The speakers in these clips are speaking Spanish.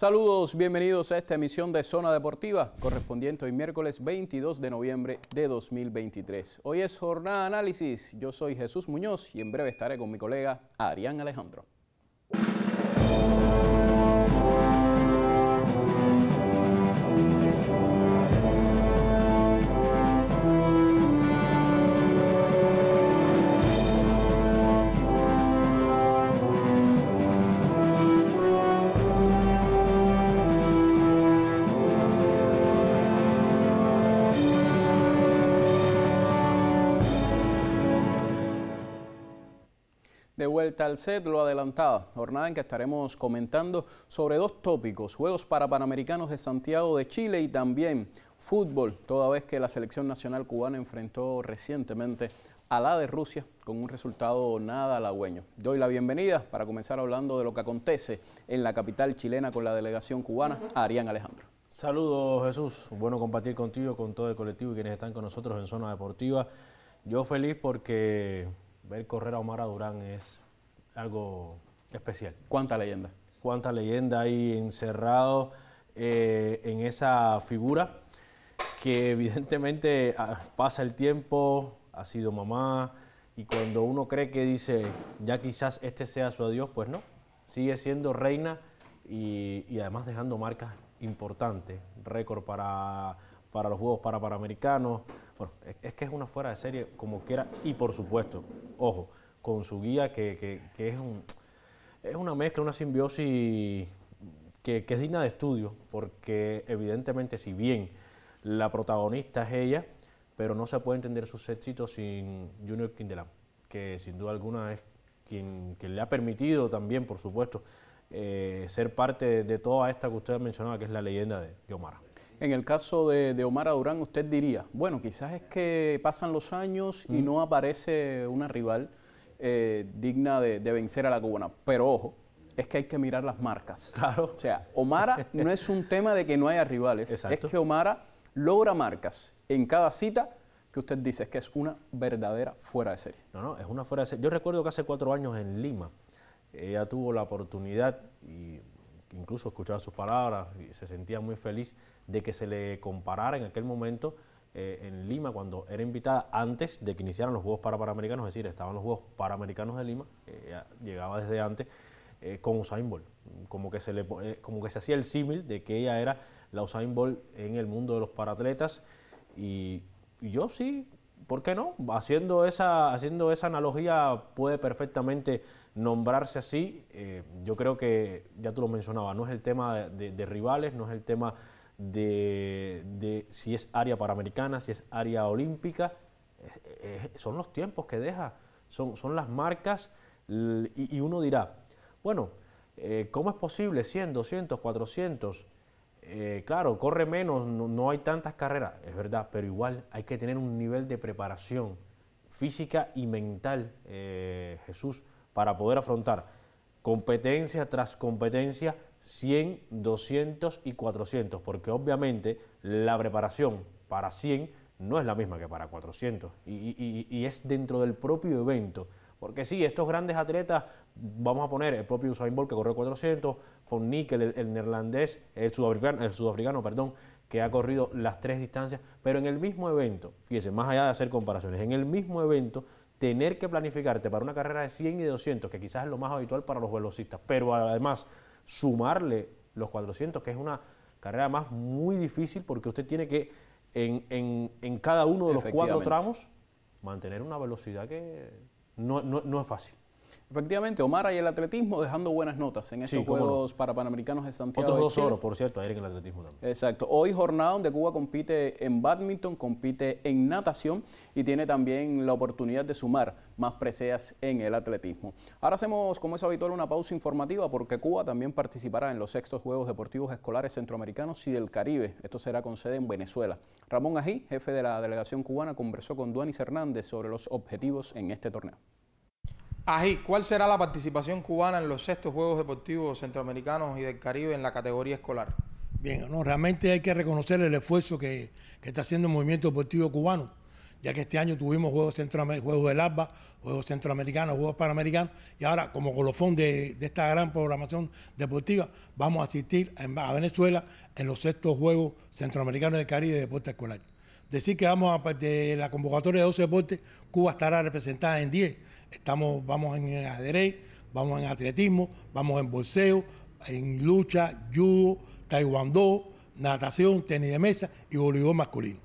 Saludos, bienvenidos a esta emisión de Zona Deportiva, correspondiente hoy miércoles 22 de noviembre de 2023. Hoy es jornada análisis, yo soy Jesús Muñoz y en breve estaré con mi colega Adrián Alejandro. de vuelta al set, lo adelantaba, jornada en que estaremos comentando sobre dos tópicos, Juegos para Panamericanos de Santiago de Chile y también fútbol, toda vez que la selección nacional cubana enfrentó recientemente a la de Rusia con un resultado nada halagüeño. Doy la bienvenida para comenzar hablando de lo que acontece en la capital chilena con la delegación cubana, a Arián Alejandro. Saludos Jesús, bueno compartir contigo, con todo el colectivo y quienes están con nosotros en Zona Deportiva. Yo feliz porque ver correr a Omar Durán es algo especial. ¿Cuánta leyenda? ¿Cuánta leyenda hay encerrado eh, en esa figura? Que evidentemente ah, pasa el tiempo, ha sido mamá, y cuando uno cree que dice, ya quizás este sea su adiós, pues no, sigue siendo reina y, además dejando marcas importantes, récord para, para los Juegos para Panamericanos, bueno, es que es una fuera de serie como quiera y por supuesto, ojo, con su guía que, es, un, es una mezcla, una simbiosis que, es digna de estudio, porque evidentemente si bien la protagonista es ella, pero no se puede entender sus éxitos sin Junior Kindelam, que sin duda alguna es quien, le ha permitido también, por supuesto, eh, ser parte de, toda esta que usted mencionaba, que es la leyenda de, de en el caso de, Omar Durán, usted diría, bueno, quizás es que pasan los años y no aparece una rival eh, digna de, vencer a la cubana. Pero ojo, es que hay que mirar las marcas. Claro. O sea, Omar no es un tema de que no haya rivales, es que Omara logra marcas en cada cita que usted dice es que es una verdadera fuera de serie. No, no, es una fuera de serie. Yo recuerdo que hace cuatro años en Lima ella tuvo la oportunidad y incluso escuchaba sus palabras y se sentía muy feliz de que se le comparara en aquel momento eh, en Lima cuando era invitada antes de que iniciaran los Juegos Paraamericanos, es decir, estaban los Juegos Paraamericanos de Lima, eh, llegaba desde antes eh, con Usain Bolt, como que se le como que se hacía el símil de que ella era la Usain Bolt en el mundo de los paratletas y, yo sí, ¿por qué no? Haciendo esa haciendo esa analogía puede perfectamente nombrarse así, eh, yo creo que, ya tú lo mencionabas, no es el tema de, rivales, no es el tema de, si es área paraamericana, si es área olímpica, son los tiempos que deja, son, son las marcas y, uno dirá, bueno, eh, ¿cómo es posible 100, 200, 400? claro, corre menos, no, hay tantas carreras, es verdad, pero igual hay que tener un nivel de preparación física y mental, eh, Jesús, para poder afrontar competencia tras competencia 100, 200 y 400, porque obviamente la preparación para 100 no es la misma que para 400 y, es dentro del propio evento. Porque sí, estos grandes atletas, vamos a poner el propio Usain Bolt que corrió 400, Von Nickel, el, neerlandés, el sudafricano, el sudafricano, perdón, que ha corrido las tres distancias, pero en el mismo evento, fíjense, más allá de hacer comparaciones, en el mismo evento tener que planificarte para una carrera de 100 y de 200, que quizás es lo más habitual para los velocistas, pero además sumarle los 400, que es una carrera más muy difícil porque usted tiene que en, en, en cada uno de los cuatro tramos mantener una velocidad que no, no es fácil. Efectivamente, Omar y el atletismo dejando buenas notas en estos Juegos para Panamericanos de Santiago. Otros dos oros, por cierto, ayer en el atletismo también. Exacto. Hoy jornada donde Cuba compite en badminton, compite en natación y tiene también la oportunidad de sumar más preseas en el atletismo. Ahora hacemos, como es habitual, una pausa informativa porque Cuba también participará en los sextos Juegos Deportivos Escolares Centroamericanos y del Caribe. Esto será con sede en Venezuela. Ramón Ají, jefe de la delegación cubana, conversó con Duanis Hernández sobre los objetivos en este torneo. Ahí, ¿cuál será la participación cubana en los sextos Juegos Deportivos Centroamericanos y del Caribe en la categoría escolar? Bien, no, realmente hay que reconocer el esfuerzo que, está haciendo el movimiento deportivo cubano, ya que este año tuvimos Juegos, Juegos del Alba Juegos Centroamericanos, Juegos Panamericanos, y ahora como colofón de, esta gran programación deportiva, vamos a asistir a, Venezuela en los sextos Juegos Centroamericanos del Caribe de Deporte Escolar decir que vamos a, de la convocatoria de 12 deportes, Cuba estará representada en 10. Estamos, vamos en ajedrez, vamos en atletismo, vamos en bolseo, en lucha, judo, taekwondo, natación, tenis de mesa y voleibol masculino.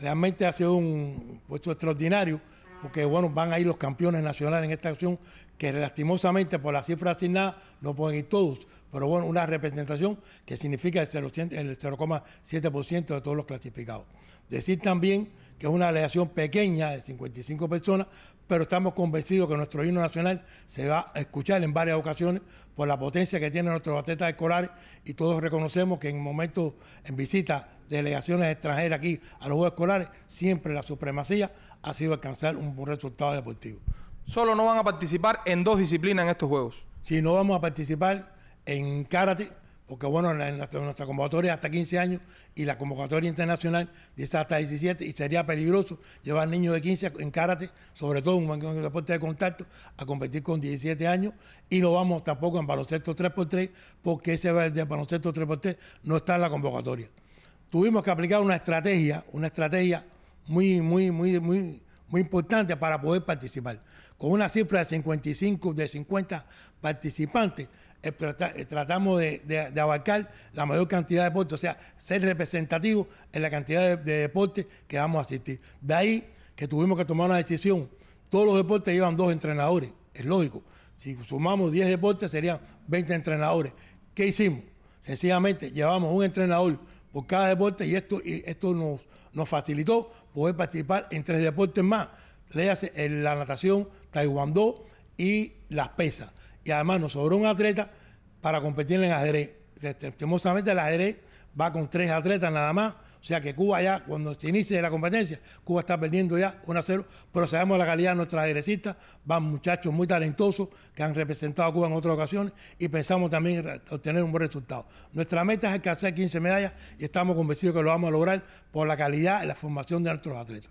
Realmente ha sido un puesto extraordinario porque bueno, van a ir los campeones nacionales en esta acción, que lastimosamente por la cifra asignada no pueden ir todos, pero bueno, una representación que significa el 0,7% de todos los clasificados. Decir también que es una delegación pequeña de 55 personas, pero estamos convencidos que nuestro himno nacional se va a escuchar en varias ocasiones por la potencia que tienen nuestros atletas escolares y todos reconocemos que en momentos, en visita de delegaciones extranjeras aquí a los Juegos Escolares, siempre la supremacía ha sido alcanzar un buen resultado deportivo. Solo no van a participar en dos disciplinas en estos Juegos. Si no vamos a participar en karate porque bueno, nuestra, convocatoria hasta 15 años y la convocatoria internacional dice hasta 17 y sería peligroso llevar niños de 15 en karate, sobre todo en un deporte de contacto, a competir con 17 años y no vamos tampoco en baloncesto 3x3 porque ese de baloncesto 3x3 no está en la convocatoria. Tuvimos que aplicar una estrategia, una estrategia muy, muy, muy, muy, muy importante para poder participar. Con una cifra de 55, de 50 participantes, eh, tratamos de, abarcar la mayor cantidad de deportes, o sea, ser representativo en la cantidad de, deportes que vamos a asistir. De ahí que tuvimos que tomar una decisión. Todos los deportes llevan dos entrenadores, es lógico. Si sumamos 10 deportes serían 20 entrenadores. ¿Qué hicimos? Sencillamente llevamos un entrenador por cada deporte y esto, nos, facilitó poder participar en tres deportes más. Eh, la natación, taekwondo y las pesas y además nos sobró un atleta para competir en ajedrez. Estimosamente este, el ajedrez va con tres atletas nada más, o sea que Cuba ya, cuando se inicie la competencia, Cuba está perdiendo ya 1 a 0, pero sabemos la calidad de nuestros ajedrecistas, van muchachos muy talentosos que han representado a Cuba en otras ocasiones y pensamos también obtener un buen resultado. Nuestra meta es alcanzar 15 medallas y estamos convencidos que lo vamos a lograr por la calidad y la formación de nuestros atletas.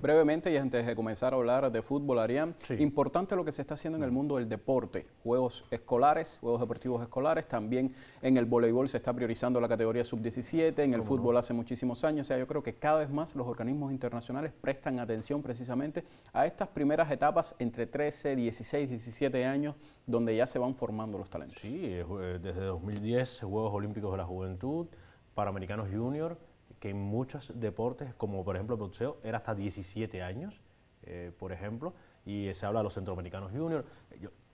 Brevemente y antes de comenzar a hablar de fútbol, Arián, importante lo que se está haciendo en el mundo del deporte, juegos escolares, juegos deportivos escolares, también en el voleibol se está priorizando la categoría sub-17, en el fútbol hace muchísimos años, o sea, yo creo que cada vez más los organismos internacionales prestan atención precisamente a estas primeras etapas entre 13, 16, 17 años, donde ya se van formando los talentos. Sí, eh, desde 2010, Juegos Olímpicos de la Juventud, Panamericanos Junior que en muchos deportes, como por ejemplo el boxeo, era hasta 17 años, eh, por ejemplo, y se habla de los centroamericanos juniors.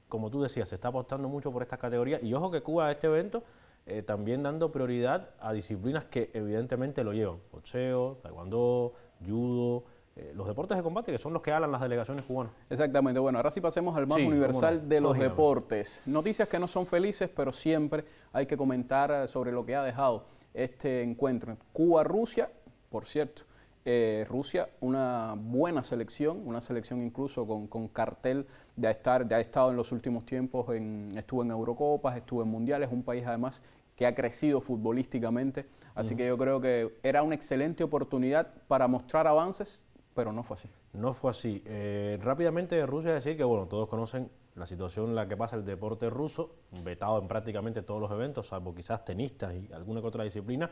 Como tú decías, se está apostando mucho por estas categorías y ojo que Cuba a este evento eh, también dando prioridad a disciplinas que evidentemente lo llevan, boxeo, taekwondo, judo, eh, los deportes de combate, que son los que hablan las delegaciones cubanas. Exactamente, bueno, ahora sí pasemos al más universal de los pues. deportes. Noticias que no son felices, pero siempre hay que comentar sobre lo que ha dejado este encuentro. en Cuba-Rusia, por cierto, eh, Rusia, una buena selección, una selección incluso con, cartel de, estar, de ha estado en los últimos tiempos, en, estuvo en Eurocopas, estuvo en Mundiales, un país además que ha crecido futbolísticamente. Así que yo creo que era una excelente oportunidad para mostrar avances, pero no fue así. No fue así. Rápidamente eh, rápidamente, Rusia decir que, bueno, todos conocen la situación en la que pasa el deporte ruso, vetado en prácticamente todos los eventos, salvo quizás tenistas y alguna que otra disciplina,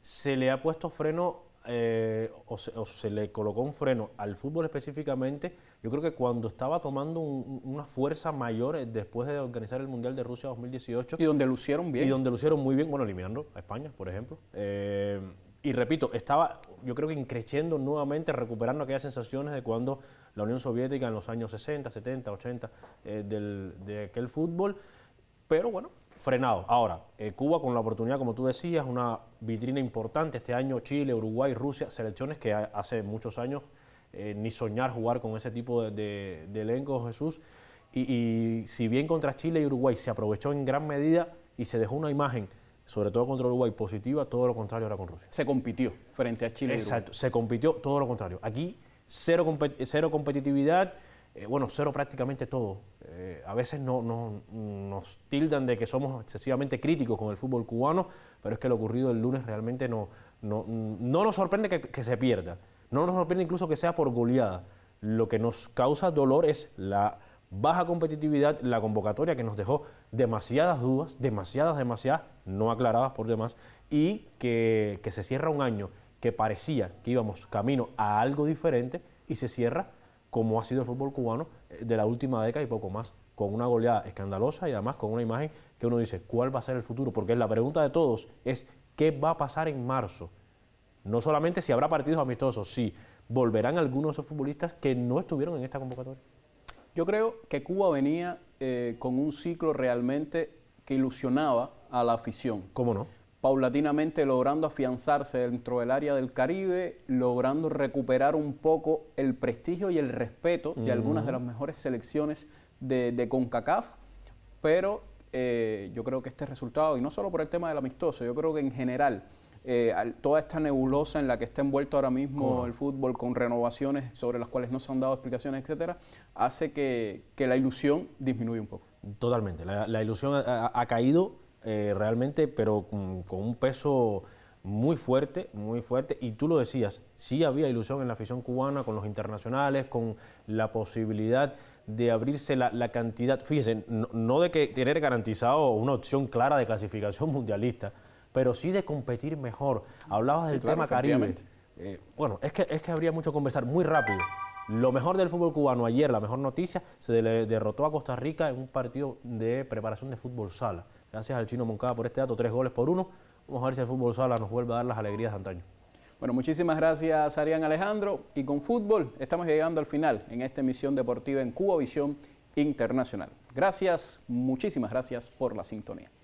se le ha puesto freno eh, o, se, le colocó un freno al fútbol específicamente, yo creo que cuando estaba tomando una fuerza mayor eh, después de organizar el Mundial de Rusia 2018. Y donde lucieron bien. Y donde lucieron muy bien, bueno, eliminando a España, por ejemplo. Eh, y repito, estaba yo creo que creciendo nuevamente, recuperando aquellas sensaciones de cuando la Unión Soviética en los años 60, 70, 80 de aquel fútbol, pero bueno, frenado. Ahora, eh, Cuba con la oportunidad, como tú decías, una vitrina importante este año, Chile, Uruguay, Rusia, selecciones que hace muchos años eh, ni soñar jugar con ese tipo de, elenco, Jesús. Y, y si bien contra Chile y Uruguay se aprovechó en gran medida y se dejó una imagen sobre todo contra Uruguay, positiva, todo lo contrario ahora con Rusia. Se compitió frente a Chile. Exacto, se compitió todo lo contrario. Aquí cero, cero competitividad, eh, bueno, cero prácticamente todo. Eh, a veces no, nos tildan de que somos excesivamente críticos con el fútbol cubano, pero es que lo ocurrido el lunes realmente no, no, no nos sorprende que se pierda, no nos sorprende incluso que sea por goleada. Lo que nos causa dolor es la baja competitividad la convocatoria que nos dejó demasiadas dudas, demasiadas, demasiadas, no aclaradas por demás, y que, se cierra un año que parecía que íbamos camino a algo diferente y se cierra como ha sido el fútbol cubano eh, de la última década y poco más, con una goleada escandalosa y además con una imagen que uno dice, ¿cuál va a ser el futuro? Porque la pregunta de todos es, ¿qué va a pasar en marzo? No solamente si habrá partidos amistosos, si volverán algunos de esos futbolistas que no estuvieron en esta convocatoria. Yo creo que Cuba venía eh, con un ciclo realmente que ilusionaba a la afición. ¿Cómo no? Paulatinamente logrando afianzarse dentro del área del Caribe, logrando recuperar un poco el prestigio y el respeto de algunas de las mejores selecciones de, CONCACAF, pero eh, yo creo que este resultado, y no solo por el tema del amistoso, yo creo que en general eh, toda esta nebulosa en la que está envuelto ahora mismo el fútbol, con renovaciones sobre las cuales no se han dado explicaciones, etcétera, hace que, la ilusión disminuya un poco. Totalmente, la, ilusión ha, caído eh, realmente, pero con, un peso muy fuerte, muy fuerte. Y tú lo decías, sí había ilusión en la afición cubana, con los internacionales, con la posibilidad de abrirse la, cantidad, fíjense, no, no de que tener garantizado una opción clara de clasificación mundialista, pero sí de competir mejor. Hablabas del tema Caribe. Eh, bueno, es que, es que habría mucho que conversar muy rápido. Lo mejor del fútbol cubano ayer, la mejor noticia, se le derrotó a Costa Rica en un partido de preparación de fútbol sala. Gracias al chino Moncada por este dato, tres goles por uno. Vamos a ver si el fútbol sala nos vuelve a dar las alegrías de antaño. Bueno, muchísimas gracias Arián Alejandro. Y con fútbol estamos llegando al final en esta emisión deportiva en Cuba Visión Internacional. Gracias, muchísimas gracias por la sintonía.